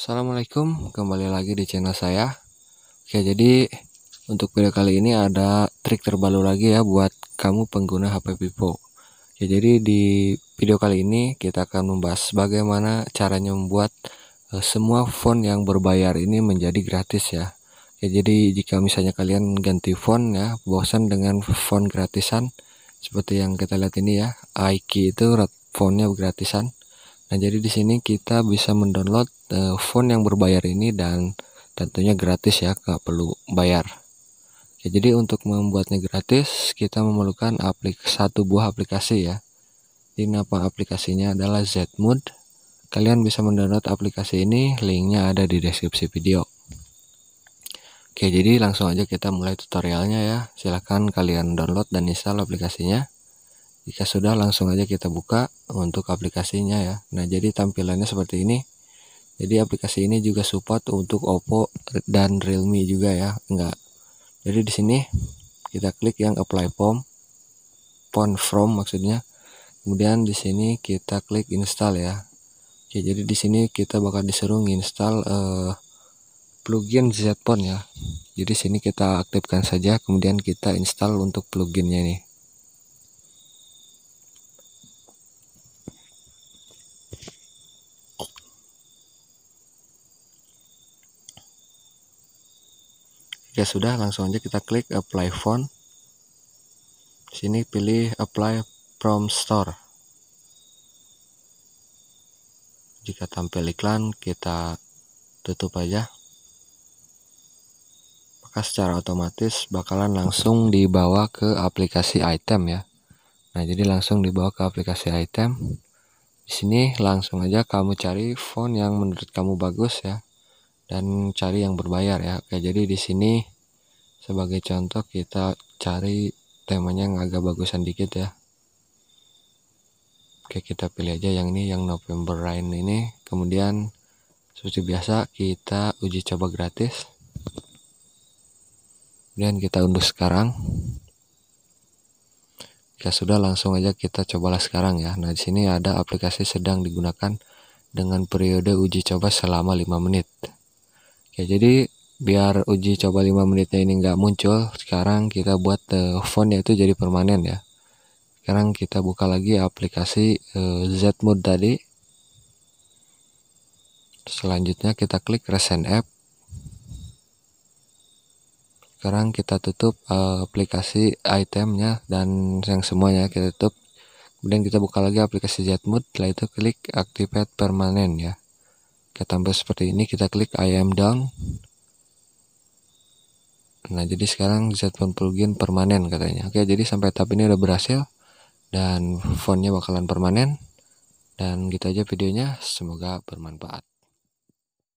Assalamualaikum, kembali lagi di channel saya. Oke, jadi untuk video kali ini ada trik terbaru lagi ya buat kamu pengguna HP Vivo. Ya, jadi di video kali ini kita akan membahas bagaimana caranya membuat eh, semua font yang berbayar ini menjadi gratis ya. Ya, jadi jika misalnya kalian ganti font ya, bosan dengan font gratisan seperti yang kita lihat ini ya, Aiki itu fontnya gratisan Nah, jadi di sini kita bisa mendownload uh, eh, font yang berbayar ini dan tentunya gratis ya, nggak perlu bayar. ya jadi untuk membuatnya gratis, kita memerlukan aplik satu buah aplikasi ya. Di nama aplikasinya adalah Zmood. Kalian bisa mendownload aplikasi ini, linknya ada di deskripsi video. Oke, jadi langsung aja kita mulai tutorialnya ya. Silahkan kalian download dan install aplikasinya jika ya sudah langsung aja kita buka untuk aplikasinya ya nah jadi tampilannya seperti ini jadi aplikasi ini juga support untuk Oppo dan Realme juga ya enggak jadi di sini kita klik yang apply form phone from maksudnya kemudian di sini kita klik install ya Oke jadi di sini kita bakal disuruh install uh, eh, plugin Zphone ya jadi sini kita aktifkan saja kemudian kita install untuk pluginnya nih ya sudah langsung aja kita klik apply font sini pilih apply from store jika tampil iklan kita tutup aja maka secara otomatis bakalan langsung dibawa ke aplikasi item ya nah jadi langsung dibawa ke aplikasi item di sini langsung aja kamu cari font yang menurut kamu bagus ya dan cari yang berbayar ya oke jadi di sini sebagai contoh kita cari temanya yang agak bagusan dikit ya oke kita pilih aja yang ini yang November Rain ini kemudian seperti biasa kita uji coba gratis kemudian kita unduh sekarang ya sudah langsung aja kita cobalah sekarang ya nah di sini ada aplikasi sedang digunakan dengan periode uji coba selama 5 menit ya jadi biar uji coba 5 menitnya ini nggak muncul sekarang kita buat uh, eh, font yaitu jadi permanen ya sekarang kita buka lagi aplikasi uh, eh, Mode tadi selanjutnya kita klik recent app sekarang kita tutup uh, aplikasi itemnya dan yang semuanya kita tutup kemudian kita buka lagi aplikasi Z Mode setelah itu klik activate permanen ya kita tambah seperti ini kita klik I am done nah jadi sekarang z Phone plugin permanen katanya oke jadi sampai tahap ini udah berhasil dan fontnya bakalan permanen dan gitu aja videonya semoga bermanfaat